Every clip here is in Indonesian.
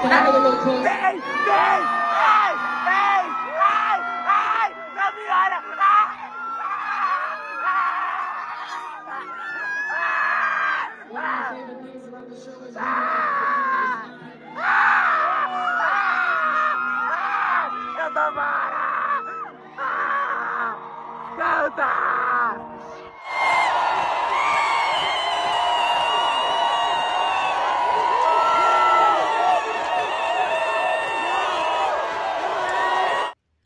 Can I get a little close? Ei, ei, ei, ei, ei, ei, não me olha. One of my favorite things about the show is... Eu tô fora! Canta!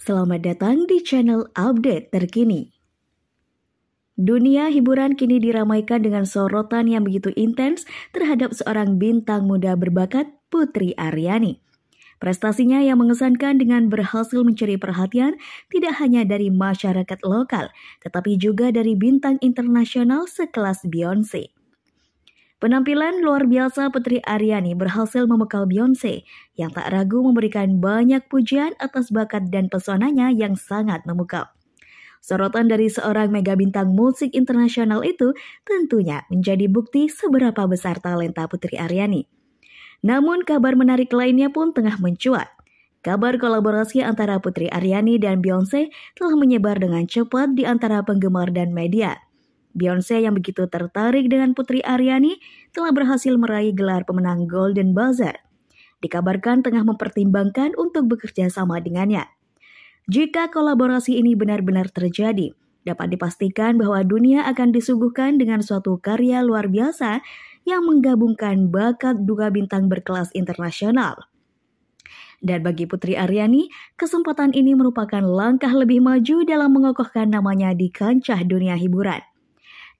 Selamat datang di channel update terkini. Dunia hiburan kini diramaikan dengan sorotan yang begitu intens terhadap seorang bintang muda berbakat Putri Aryani. Prestasinya yang mengesankan dengan berhasil mencuri perhatian tidak hanya dari masyarakat lokal, tetapi juga dari bintang internasional sekelas Beyonce. Penampilan luar biasa Putri Aryani berhasil memekal Beyonce yang tak ragu memberikan banyak pujian atas bakat dan pesonanya yang sangat memukau. Sorotan dari seorang mega bintang musik internasional itu tentunya menjadi bukti seberapa besar talenta Putri Aryani. Namun kabar menarik lainnya pun tengah mencuat. Kabar kolaborasi antara Putri Aryani dan Beyonce telah menyebar dengan cepat di antara penggemar dan media. Beyonce yang begitu tertarik dengan Putri Aryani telah berhasil meraih gelar pemenang Golden Buzzer. Dikabarkan tengah mempertimbangkan untuk bekerja sama dengannya. Jika kolaborasi ini benar-benar terjadi, dapat dipastikan bahwa dunia akan disuguhkan dengan suatu karya luar biasa yang menggabungkan bakat dua bintang berkelas internasional. Dan bagi Putri Aryani, kesempatan ini merupakan langkah lebih maju dalam mengokohkan namanya di kancah dunia hiburan.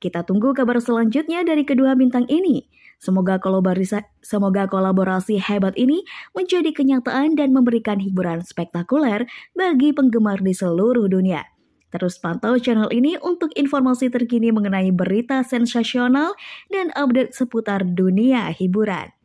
Kita tunggu kabar selanjutnya dari kedua bintang ini. Semoga kolaborasi, semoga kolaborasi hebat ini menjadi kenyataan dan memberikan hiburan spektakuler bagi penggemar di seluruh dunia. Terus pantau channel ini untuk informasi terkini mengenai berita sensasional dan update seputar dunia hiburan.